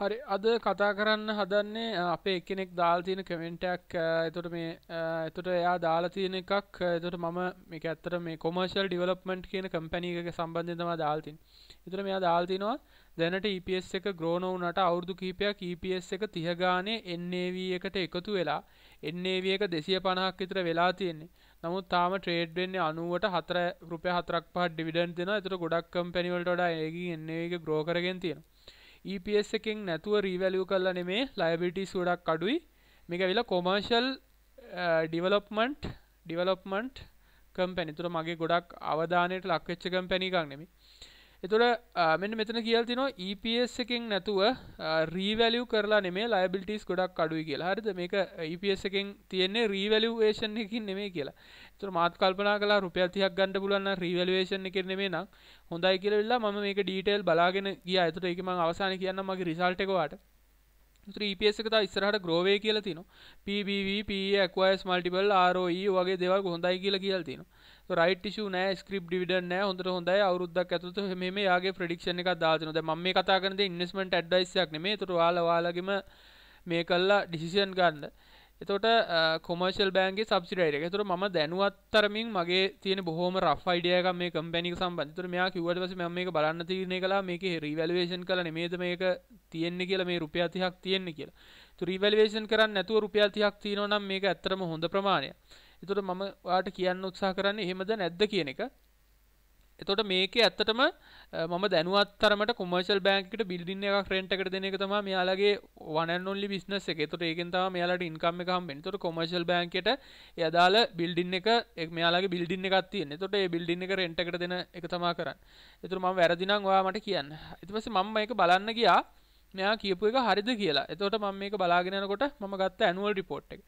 හරි අද කතා කරන්න හදන්නේ අපේ එකෙනෙක් දාල්තියන කමෙන්ටක් එතුට මේ එතුට එයා දාලතියන එකක් එතුට මම මේ ඇත්තර මේ කොමර්ශල් ඩිවලප්මට් කියන කම්පැනීක සම්බන්ධතම දාල්තින් එතුර මෙයා දාල්තිනවා දැනට EPS එක ග්‍රෝනවනට අවුරදු කීපයක් EPS එක තිහගානේ එන්නේව එකට එකතු වෙලා එන්නේව එක දෙසිය පණහක් විතර වෙලා තියෙන්නේ නමුත් තාම ට්‍රේඩ් වෙන්නේ අනුවට හතර රුපය හතරක් පහ ඩිවිඩන් දෙෙන එතුට ගොඩක් කම්පැනිවලට ඒ එන්නේ එක ග්‍රෝකරගෙන් තියෙනවා EPS එකෙන් නැතුව රීවැලියු කරලා නෙමේ ලයබිලිටිස් ගොඩක් අඩුයි මේක ඇවිල්ලා කොමර්ෂල් ඩිවලොප්මන්ට් ඩිවලොප්මන්ට් කම්පැනි තුර මගේ ගොඩක් අවධානයට ලක්වෙච්ච කම්පැනි එකක් නෙමේ එතුොට මෙන්න මෙතන කියල් තින EPS එකෙන් නැතුව රීවැලිය කරලා නෙමේ ලයිබිටිස් ගොඩක් අඩුයි කියලා හරිද මේක EPS එකෙන් තියෙන්නේ රීවැලිවේෂන් එකින් නෙමේ කියලා තුර මාත් කල්පනා කලා රුපියල්තියක් ගණඩ පුලන්න රීවලවේෂන් එක නෙමේ නම් හොඳයි කියලවෙල්ලා ම මේක ඩීටේල් බලාගෙන ගිය ඇතුට එකම අවසාන කියන්න මගේ රිසල්ටකවාට EPS එක e ඉස්සරහට ග්‍රෝවේ කියලා තින PBV, PE, Acquires Multiple, ROE වගේ දේවල් හොඳයි කියලා කියලා තිනවා රයිට් ටිෂු නෑ ස්ක්‍රප් ඩිවිඩන් නෑ හොඳට හොඳයි අවුරුද්දක් ඇතුළත මෙහෙම යාගේ ප්‍රෙඩික්ෂන් එකක් දාලා දැන් මම මේ කතා කරන දේ ඉන්වෙස්ට්මන්ට් ඇඩ්වයිස් එකක් නෙමෙයි ඒතකොට ඔයාලා ඔයාලගෙම මේ කළා ඩිසිෂන් ගන්න එතකොට කොමර්ෂල් බෑන්ගේ සබ්සිඩයිඩ් එක. ඒතකොට මම දැනුවත් තරමින් මගේ තියෙන බොහොම රෆ් අයිඩියා එකක් මේ කම්පැනි එක සම්බන්ධ. ඒතකොට මෙයා කිව්වට පස්සේ මම මේක බලන්න තීරණය කළා මේකේ රීවැලුවේෂන් කළා නෙමෙයිද මේක තියෙන්නේ කියලා මේ රුපියල් 30ක් තියෙන්නේ කියලා. ඒතකොට රීවැලුවේෂන් කරන්නේ නැතුව රුපියල් 30ක් තියෙනවා නම් මේක ඇත්තටම හොඳ ප්‍රමාණයක්. එතකොට මම ඔයාලට කියන්න උත්සාහ කරන්නේ එහෙමද නැද්ද කියන එක. එතකොට මේකේ ඇත්තටම මම දැනුවත් තරමට කොමර්ෂල් බැංක් එකට බිල්ඩින් එකක් රෙන්ට් එකට දෙන එක තමයි මෙයාලගේ one and only business එක. එතකොට ඒකෙන් තමයි මෙයාලට ඉන්කම් එක හම්බෙන්නේ. එතකොට කොමර්ෂල් බැංක් එකට ඒ අදාළ බිල්ඩින් එක මෙයාලගේ බිල්ඩින් එකක් තියෙන. එතකොට ඒ බිල්ඩින් එක රෙන්ට් එකට දෙන එක තමයි කරන්නේ. එතකොට මම වැරදි නම් ඔයා මට කියන්න. ඊට පස්සේ මම මේක බලන්න ගියා. මෙයා කියපු එක හරිද කියලා. එතකොට මම මේක බලාගෙන යනකොට මම ගත්ත ඇනුවල් රිපෝට් එක.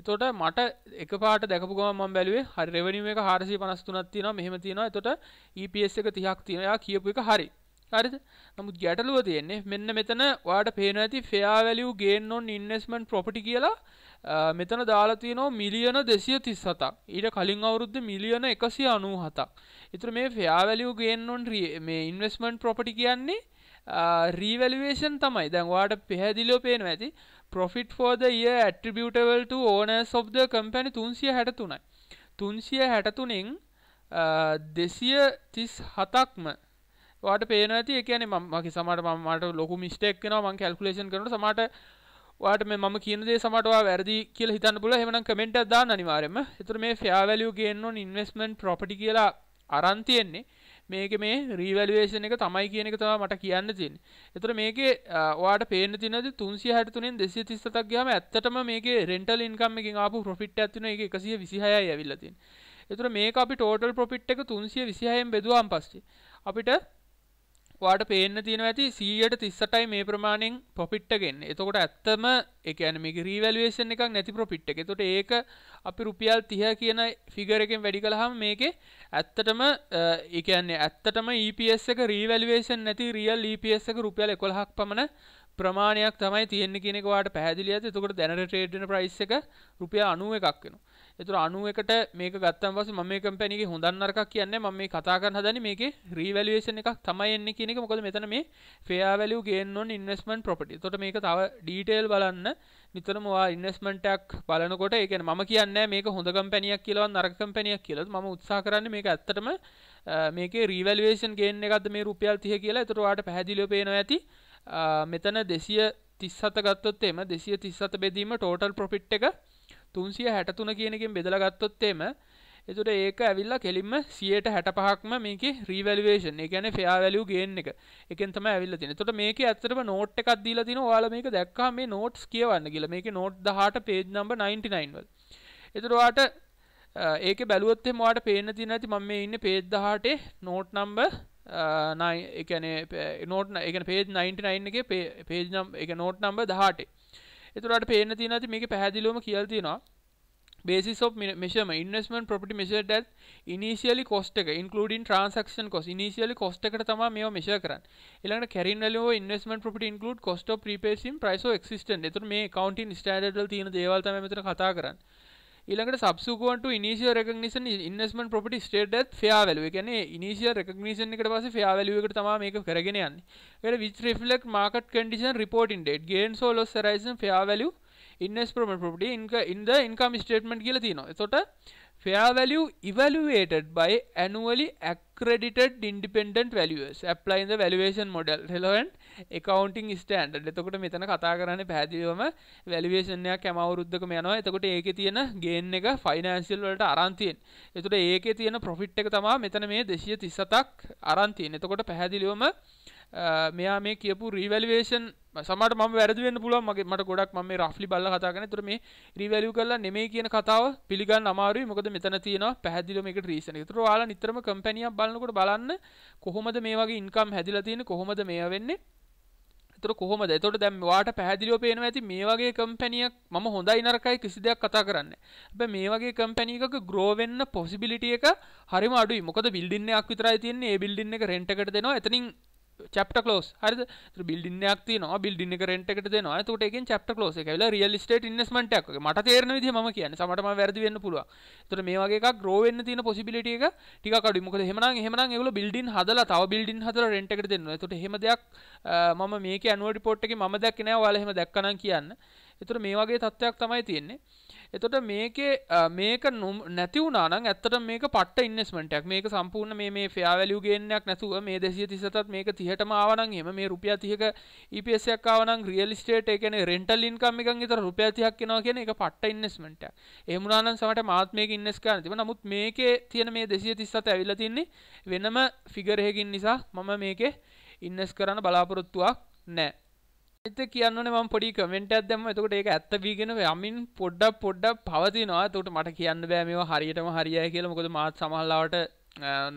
එතොට මට එකපාට දැකපු ගම මම බැලුවේ හරි රෙවෙනියු එක 453ක් තියෙනවා මෙහෙම තියෙනවා එතොට EPS එක 30ක් තියෙනවා කියපු එක හරි හරිද නමුත් ගැටලුව තියෙන්නේ මෙන්න මෙතන ඔයාට පේන ඇති fair value gain on investment property කියලා මෙතන දාලා තියෙනවා මිලියන 237ක් ඊට කලින් අවුරුද්ද මිලියන 197ක් ඒතර මේ ෆෙයා වැලියු ගේන් ඔන් මේ ඉන්වෙස්ට්මන්ට් ප්‍රොපර්ටි කියන්නේ රීවැලුවේෂන් තමයි දැන් ඔයාට පැහැදිලිව පේනවා ඇති profit for the year attributable to owners of the company 363යි 363න් දෙසිය තිස් හතක්ම වාට පේන ඇති එකන මගේ සමට මට ලොකු මිස්ටෙක් වෙන මං කැල්කුලේෂන් කරන සමට වාට මේ මම කියනදේ සමටවා වැරදි කියල හිතන්න පුල හෙමන කමෙන්ට දා අනිවාරම එතුර මේ ෆයාවැලියු ගේන්නොන් ඉන්වස්මෙන්ට් ප්‍රපටි කියලා අරන්තියෙන්නේ මේක මේ රීවැලුවේෂන් එක තමයි කියන එක තමයි මට කියන්න තියෙන්නේ. ඒතර මේකේ ඔයාලට පේන්න තියෙනද 363 න් 237ක් ගියාම ඇත්තටම මේකේ රෙන්ටල් ඉන්කම් එකකින් ආපු ප්‍රොෆිට් එකක් තියෙනවා. ඒක 126යි ඇවිල්ලා තියෙන්නේ. ඒතර මේක අපි ටෝටල් ප්‍රොෆිට් එක 326න් බෙදුවාන් පස්සේ අපිට වාට පේන්න තියෙන ඇති සීයට තිස්සටයි මේ ප්‍රමාණයෙන් පොපිට්ටගෙන් එතකොට ඇත්තම එකන මේ රීවල්වේෂන් එකක් නැති ප්‍රොපිට් එක තොට ඒක අපි රුපියල් තිහ කියන ෆිගර එකෙන් වැඩි කළහම මේකේ ඇත්තටම එකන්නේ ඇත්තටම EPS එක රීවල්වේෂන් නැති රියල් EPS එක රුපියල් එකොළහක් පමණ ප්‍රමාණයක් තමයි තියෙන්නේ කියන එක වාට පැහැදිලි ඇත එතකොට දැනට ට්‍රේඩ් වෙන ප්‍රයිස් එක රුපියල් 91ක් වෙනවා එතුර අනුවකට මේක ගත්තන් පස ම මේ කම්පැනිගේ හොඳන් අරකක් කියන්නේ ම මේ කතා කරන්න හදන මේක රීවලුවේෂන් එකක් තමයි එන්නේ කියන එක මොකද මෙතන මේ fair value gain on investment property. එතකොට මේක තව ඩීටේල් බලන්න නිතරම ඔයා ඉන්වෙස්ට්මන්ට් එකක් බලනකොට ඒ කියන්නේ මම කියන්නේ මේක හොඳ කම්පැනියක් කියලා නරක කම්පැනියක් කියලා. මම උත්සාහ කරන්නේ මේක ඇත්තටම මේකේ රීවැලුවේෂන් ගේන් එකක්ද මේ රුපියල් 30 කියලා. එතකොට ඔයාට පැහැදිලිව පේනවා ඇති මෙතන 237 ගත්තොත් එම 237 බෙදීම ටෝටල් ප්‍රොෆිට් එක තුන්සිය හැටතුන කියනකින් බෙදල ගත්තොත්තේම එතුට ඒක ඇවිල්ලා කෙලින්ම සියයට හැට පහක්ම මේක රීවල්වේෂන් ගැන ෆයාවැලිය ගේන්න එක එකතම ඇවිල්ල තින තොට මේක ඇතරම නෝට් එකක් දීල තින වාල මේක දැක්කා මේ නෝට්ස් කියවන්න කියලා මේක නෝට් දහට පේජ් නම්බ 99වල් එතුරවාට ඒක බැලුවත්තේ මට පේන තින ඇති මම ඉන්න පේද්දහටේ නෝට් නම්බර් එකන නෝට් එක පේජ් 99 එක පේජ් නම් එක නෝට් නම්බ දහටේ එතුරට පේන තින ඇති මේක පැහැදිලුවම කියල් තිනවා basis of measurement investment property measured as initially cost එක including transaction cost initially cost එකට තමයි මේව measure කරන්නේ ඊළඟට carrying value of investment property include cost of prepaid sim price of existent එතකොට මේ accounting standard වල තියෙන දේවල් තමයි මෙතන කතා කරන්නේ ඊළඟට subsequent to initial recognition investment property stated at fair value. ඒ කියන්නේ initial recognition එකට පස්සේ fair value එකට තමයි මේක කරගෙන යන්නේ. ඒකට which reflect market condition reporting date gains or loss arising fair value investment property in, in the income statement කියලා තියෙනවා. එතකොට fair value evaluated by annually accredited independent valuers applying the valuation model relevant accounting standard එතකොට මෙතන කතා කරන්නේ පැහැදිලිවම valuation එකක් හැම අවුරුද්දකම යනවා එතකොට ඒකේ තියෙන gain එක financial වලට අරන් තියෙන. එතකොට ඒකේ තියෙන profit එක තමයි මෙතන මේ 237ක් අරන් තියෙන. එතකොට පැහැදිලිවම මෙයා මේ කියපු revaluation සමට ම වැරදිවෙන්න පුල මගේ මට ගොඩක් ම රහ්ලි බල්ල කතාගන තුර මේ රිවැලු කරලා නෙමේ කියන කතාව පිළිගන්න අමාරු මොකද මෙතන තියෙන පැදිලමක රීසන තුර යාලා නිතරම කම්පැනිය බලන්නකොට බලන්න කොහොමද මේ වගේ ඉන්කම් හැදිල තියෙන කොහොමද මේ වෙන්නේ තර කොහොමද තොට දැම්වාට පැදිලිෝ පේන ඇති මේ වගේ කම්පැනියක් ම හොඳයි නරකයි කිසි දෙයක් කතා කරන්න බ මේ වගේ කම්පැනිකක ග්‍රෝවෙන්න පොසිබිලිටිය එක හරිම අඩු මොකද බිල්ඩින්නයක් විතරයි තියන්නේ බිල්ඩින්න එක රෙන්ටකට දෙනවා එතනින් චප්ට කලෝස් හරි බිල්ඩින්නයක් තියනවා බිල්ඩින්න කරට එකට දෙනවා තට එකෙන් චප්ට කලෝස එකල රියල් ස්ටේට ඉන්ස්මට එකක මට තේරන විදි ම කියන සමටම වැරදි වෙන්න පුළුව තොට මේ වගේ එකක් රෝවෙන්න තින පොසිබිලිට එක ටිකඩ මොක හෙමන හෙමන ගල බිල්ඩින් හදලා තව බිල්ඩින් හතර රෙන්ටකට දෙන්න තොට හෙමදයක් මම මේක අනුවට පොට්ටක ම දක්නෑ වාලහෙම දක්කන කියන්න එතුට මේ වගේ තත්ත්වයක් තමයි තියෙන්නේ එතොට මේක මේක නුම් නැතිවුණනම් ඇත්තට මේක පට ඉන්නස්මටක් මේක සම්පූර්ණ මේ ෆයාවැලියුගේන්නයක් නැතුව මේ දෙසිය තිසතත් මේක තිහටම ආවනන් එම මේ රුපිය තියක ඉපසයක් e ආවන ්‍රියලිස්ටේට එකන රෙන්ටල් ඉන්කම් එකන් තර රුපියතියක් කෙනවා කියන එක පට ඉන්නස්මට එමුණනන් සමට මාත්මයක ඉන්නස්කාන තිබ නමුත් මේකේ තියෙන මේ දෙසිය තිස්සත ඇවිලතින්නේ වෙනම ෆිගරහකින් නිසා මම මේකේ ඉන්නස් කරන්න බලාපොරොත්තුවක් නෑ එත කියන්න ම පොඩි කමෙන්ට ඇදම එතකට ඒක ඇත්ත වීගෙන යමින් පොඩ්ඩක් පොඩ්ඩක් පවතිනවා තොට මට කියන්න බෑමවා හරියටම හරිය කියල මොකද මාත් සමහල්ලාවට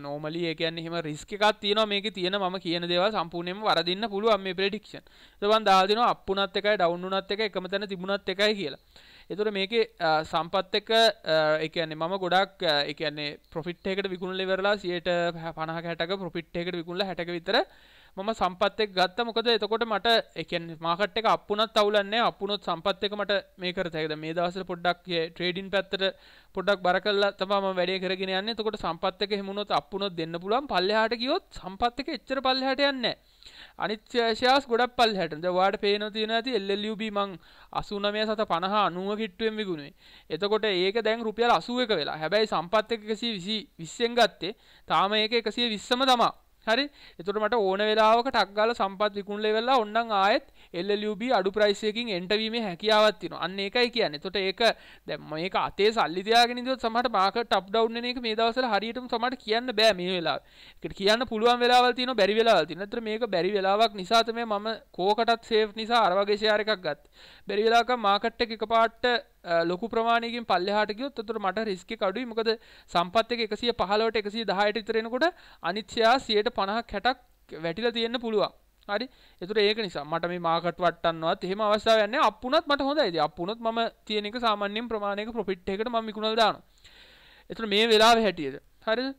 නෝමලි ඒකන්න හෙම රිස්කත් තියන මේක තියෙන ම කියන දේව සම්පූර්ණයම වරදින්න පුළුවන් මේ ප්‍රඩික්ෂන් තවන් දාදින අපපුනත් එකයි ඩවන්ුනත් එක එකම තැන තිබුණත් එකයි කියලා එතුර මේක සම්පත් එක එකන්නේ මම ගොඩක් එකන්නේ පොෆිට් එකට විකුණල වෙරලා සියට පනහ හැටක පොෆිට් එකට විකුණල හැටක විතර මම සම්පත් එක්ක ගත්තා මොකද එතකොට මට ඒ කියන්නේ මාකට් එක අප්ුණත් අවුලක් නැහැ අප්ුණොත් සම්පත් එක මට මේ කරත හැකිද මේ දවස්වල පොඩ්ඩක් ට්‍රේඩින් පැත්තට පොඩ්ඩක් බර කරලා තමයි මම වැඩේ කරගෙන යන්නේ එතකොට සම්පත් එක හිමුණොත් අප්ුණොත් දෙන්න පුළුවන් පල්ලෙහාට ගියොත් සම්පත් එක එච්චර පල්ලෙහාට යන්නේ නැහැ අනිත් ෂෙයාස් ගොඩක් පල්ලෙහාට දැන් ඔයාලට පේනවා තියෙන ඇති LLUB මං 89 සත 50 90 කිට්ටුවෙන් විකුණුවේ එතකොට ඒක දැන් රුපියල් 81 වෙලා හැබැයි සම්පත් එක 120 20 ගත්තේ තාම ඒක 120ම තමයි හරි එතොට මට ඕන වෙලාවක ටක්ගාල සම්පත් විකුණල වෙල්ලා ඔන්නන් ආයත් එල්ලලියුබ අඩු ප්‍රයිසයකින් එන්ටවීම හැකියාවත්තින අන්න එකයි කියන්න තොට ඒක දැම මේ අතේ සල්ලිතියාගෙනද සමට මාක ටප් ඩව්න එක මේ දවසල හරියටම සමට කියන්න බෑ මේ වෙලා එකට කියන්න පුළුවන් වෙලාවල්තින බැරි වෙලාවල්ති නතර මේක බැරි වෙලාවක් නිසාතම මම කෝකටත් සේෆ් නිසා අරවගේ ශයාරකක් ගත් බැරිවෙලාක මාකට්ට එක පාට්ට ලොකු ප්‍රමාණයකින් පල්ලෙහාට ගියොත් එතකොට මට රිස්ක් එක අඩුයි මොකද සම්පත් එක 115ට 110ට විතර එනකොට අනිත් ෂෙයා 150ක් 60ක් වැටිලා තියෙන්න පුළුවන්. හරි. ඒතර ඒක නිසා මට මේ මාකට් වට්ටන්නවත් එහෙම අවස්ථාවක් නැහැ. අප් වුණත් මට හොඳයි. ඉතින් අප් වුණොත් මම තියෙන එක සාමාන්‍යයෙන් ප්‍රමාණයක ප්‍රොෆිට් එකකට මම විකුණලා දානවා. ඒතර මේ වෙලාවේ හැටියට. හරිද?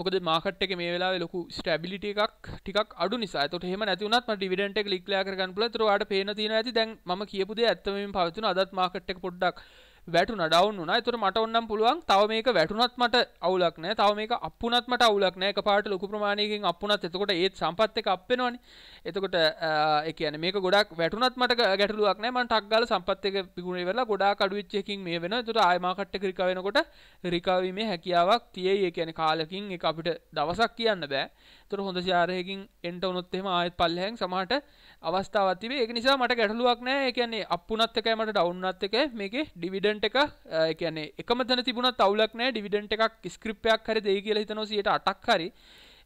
මොකද මාකට එක මේ වෙලා ලොකු ස්ටැබිලිට එකක් ටිකක් අඩු නිසා තොට හෙම නැතිවනත් ඩිවිඩට ලික්ලයා කරගන්න පුල තුරවාට පේන තින ඇති දැන් ම කියපුද ඇත්තමින් පවතුන අදත් මාකට් එක පොඩ්ඩක් වැටුන ඩවුන් වුණා. ඒතර මට ඕනම් පුළුවන් තව මේක වැටුනත් මට අවුලක් නැහැ. තව මේක අප් වුණත් මට අවුලක් නැහැ. එකපාරට ලොකු ප්‍රමාණයකින් අප් වුණත් එතකොට ඒත් සම්පත් එක අප් වෙනවනේ. එතකොට ඒ කියන්නේ මේක ගොඩක් වැටුනත් මට ගැටලුවක් නැහැ. මම ටක් ගාලා සම්පත් එක පිගුණේ වෙලා ගොඩාක් අඩු වෙච්ච එකකින් මේ වෙනවා. ඒතර ආය මාකට් එක රිකව වෙනකොට රිකවීමේ හැකියාවක් තියෙයි. ඒ කියන්නේ කාලෙකින් ඒක අපිට දවසක් කියන්න බෑ. තොර හොඳ ශාරයකින් එන්ට උනොත්තෙම ආයත් පල්ලහැන් සමහට අවස්ථාවත් තිබේ ඒ නිසා මට ගැටලුවක් නෑ කියන්නේ අප්පුනත් එකයි මට ඩවුන්නත් එක මේකේ ඩිවිඩන්ට් එක කියන්නේ එකම තැන තිබුණත් අවුලක් නෑ ඩිවිඩන්ට් එකක් ස්ක්‍රිප්ටයක් හරි දෙයි කියලා හිතනවා 108ක් හරි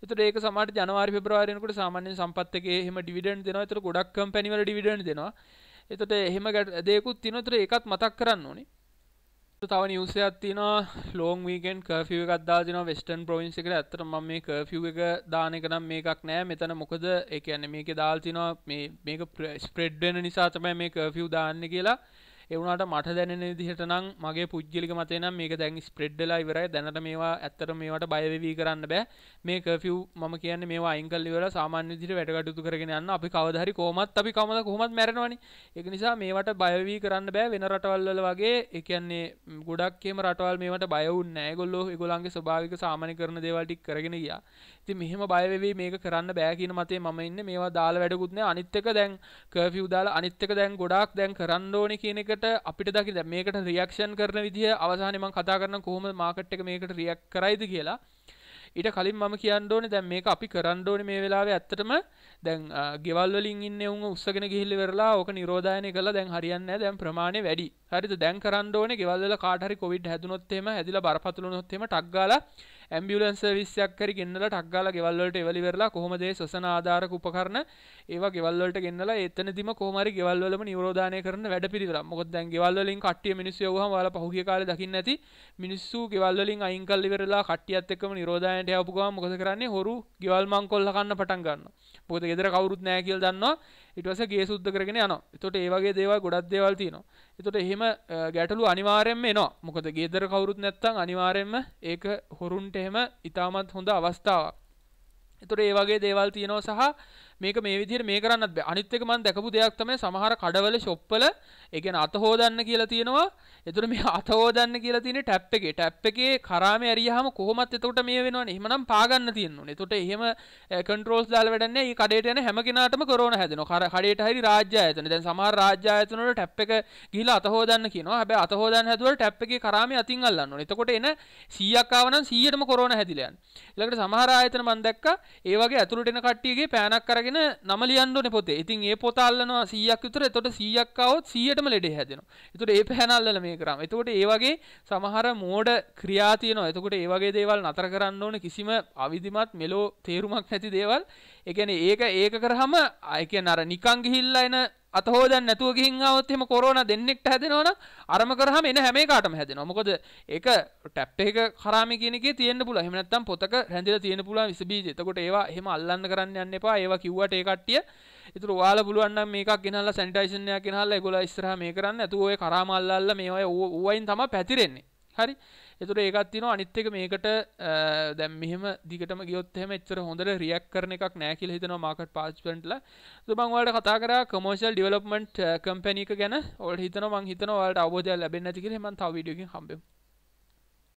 එතකොට ඒක සමහරට ජනවාරි පෙබරවාරි වෙනකොට සාමාන්‍ය සම්පත් එකේ එහෙම ඩිවිඩන්ඩ් දෙනවා එතකොට ගොඩක් කම්පැනි වල ඩිවිඩන්ඩ් දෙනවා එතකොට එහෙම දෙයකුත් තියෙනවා ඒකත් මතක් කරන්න ඕනේ තව නිවසයක් තින ලෝන් වීගෙන් කර්ෆිය එකක් දාදින වෙස්ටන් ප්‍රවින්සි එකට ඇතර ම මේ කර්ෆිය එක දාන එක නම් මේකක් නෑ මෙතන මොකද එකන්න මේක දාල්තිනවා මේක ස්ප්‍රෙඩ්ඩන නිසා තමයි මේ කර්ෆිය දාන්න කියලා එවුණට මට දැනෙන දිහට නම් මගේ පුද්ගලික මතයනම් මේක දැන් ස්ප්‍රෙඩ්ඩලා ඉවරයි දැනට මේවා ඇත්තට මේවට බයවී කරන්න බෑ මේ කෆිව් ම කියන මේ අයිංකල්ලිවල සාමාන්‍ය දිට වැඩගටුතු කරගෙන යන්න අපි කවදහරි කොමත් අපි කමද කොහොමත් මැරෙනවනි එක නිසා මේවට බයවී කරන්න බෑ වෙන රටවල්වල වගේ එකන්නේ ගොඩක්ේම රටවල් මේට බයවුන් නෑගොල්ලෝ ගොලන්ගේ ස්භාවික සාමනය කරන දේවල්ටික් කරගෙන ගියා ති මෙහෙම බයවී මේක කරන්න බෑකින මතේ මම ඉන්න මේවා දාල වැඩකුත්න අනිත්තක දැන් කෆිව් දාලා අනිත්තක දැන් ගොඩක් දැන් කරන්න ඕනි කියනෙක මේකට අපිට දකි මේකට රියක්ෂන් කරන විදිහ අවසානම කතා කරන කොහොම මාකට් එක මේකට රියක් කරයිද කියලා ඊට කලින් මම කියන්න ඕනේ දැන් මේක අපි කරන්න ඕනේ මේ වෙලාවේ ඇත්තටම දැන් ගෙවල් වලින් ඉන්නේ උන් උස්සගෙන ගිහිල්ලා ඉවරලා ඕක නිරෝධායනය කළා දැන් හරියන්නේ නැහැ දැන් ප්‍රමාණය වැඩි. හරිද? දැන් කරන්න ඕනේ ගෙවල් වල කාට හරි කොවිඩ් හැදුනොත් එහෙම හැදිලා බරපතල වුණොත් එහෙම ටක් ගාලා ඇම්බියලන්ස විස්යක් කර ගෙන්න්නල ටක්ගාල ගෙවල්ලට එවලි වෙරලා කොහොමදේ සොසන ආධාරක උපකරන ඒවා ගෙවල්ලට ගෙන්න්නල එතනදිම කොමරි ගෙවල්වලම නිරෝධානය කරන වැඩ පිරිර මොකද දැන් ගෙවල්ලින් කට්ටිය මිනිස්සු යවහම වල පහුගිය කාලේ දකින්න ඇති මිනිස්සු ගෙවල්වලින් අයින් කරලා ඉවරලා කට්ටියත් එක්කම නිරෝධායනට යවපු ගමන් මොකද කරන්නේ හොරු ගෙවල් මංකොල්ල කන්න පටන් ගන්නවා මොකද ගෙදර කවුරුත් නැහැ කියලා දන්නවා ඊට පස්සේ ගේ සුද්ධ කරගෙන යනවා එතකොට ඒ වගේ දේවල් ගොඩක් දේවල් තියෙනවා එතකොට එහෙම ගැටලු අනිවාර්යයෙන්ම එනවා මොකද ගෙදර කවුරුත් නැත්තම් අනිවාර්යයෙන්ම ඒක හොරුන්ට එහෙම ඉතාමත් හොඳ අවස්ථාවක් එතකොට ඒ වගේ දේවල් තියෙනවා සහ මේක මේ විදිහට මේ කරන්නත් බෑ අනිත් එක මම දැකපු දෙයක් තමයි සමහර කඩවල ෂොප්වල ඒ කියන්නේ අත හොදන්න කියලා තියෙනවා එතුර මේ අතෝදන්න කියලා තින ටැප් එක ටැප් එකේ කරාම ඇරියහම කොහොමත් එතකොට මේ වෙනවා එහෙමනම් පාගන්න තියෙන්නුනේ එතකොට එහෙම කන්ට්‍රෝල්ස් eh, දාලා වැඩන්නේ මේ කඩේට යන හැම කෙනාටම කරෝන හැදෙනවා කඩේට හරි රාජ්‍ය ආයතන දැන් සමහර රාජ්‍ය ආයතන වල ටැප් එක ගිහිලා අතහොදන්න කියනවා හැබැයි අතහොදන්න හැදුවල ටැප් එකේ කරාමේ අතින් අල්ලන්න ඕනේ එතකොට එන 100ක් ආවනම් 100ටම කොරෝනා හැදිලා යන ඊළඟට සමහර ආයතන මම දැක්කා ඒ වගේ ඇතුළට එන කට්ටියගේ පෑනක් අරගෙන නම ලියන්න ඕනේ පොතේ. ඉතින් ඒ පොත අල්ලනවා 100ක් විතර. එතකොට 100ක් આવොත් 100ටම ලෙඩේ හැදෙනවා. එතකොට ඒ පෑන අල්ලලා මේ පාලනය කරාම. එතකොට ඒ වගේ සමහර මෝඩ ක්‍රියා තියෙනවා. එතකොට ඒ වගේ දේවල් නතර කරන්න ඕන කිසිම අවිධිමත් මෙලෝ තේරුමක් නැති දේවල්. ඒ කියන්නේ ඒක ඒක කරාම ඒ කියන්නේ අර නිකන් ගිහිල්ලා එන අත හොදන්න නැතුව ගිහින් આવොත් එහෙම කොරෝනා දෙන්නෙක්ට හැදෙනවනම් අරම කරාම එන හැම එකකටම හැදෙනවා. මොකද ඒක ටැප් එක කරාම කියන එකේ තියෙන්න පුළුවන්. එහෙම නැත්නම් පොතක රැඳිලා තියෙන්න පුළුවන් විස බීජ. එතකොට ඒවා එහෙම අල්ලන්න කරන්න යන්න එපා. ඒවා කිව්වට ඒ කට්ටිය ඉතුර වාල පුළුවන් නම් මේකක් ගෙනල්ලා සැනිටයිසන් එකක් ගෙනල්ලා ඒගොල්ලෝ ඉස්සරහා මේ කරන්නේ නැතුව ඔය කරා මල්ලල්ලා මේ අය ඌයින් තමයි පැතිරෙන්නේ හරි එතුර ඒකත් තින අනිත් එක මේකට දැම් මෙහම දිගටම ගියොත් එහම එච්චර හොඳට රියක් කරන එකක් නෑ කියලා හිතනවා මාකට් පාස්ට්ල බංවලට කතා කර කොමර්ෂල් ඩිවලොප්මන්ට් කම්පැනික ගැන ඔල් හිතන මං හිතන වලට අවබෝධය ලැබෙන් නැතිකිරීම තව විඩියකින් හම්බෙමු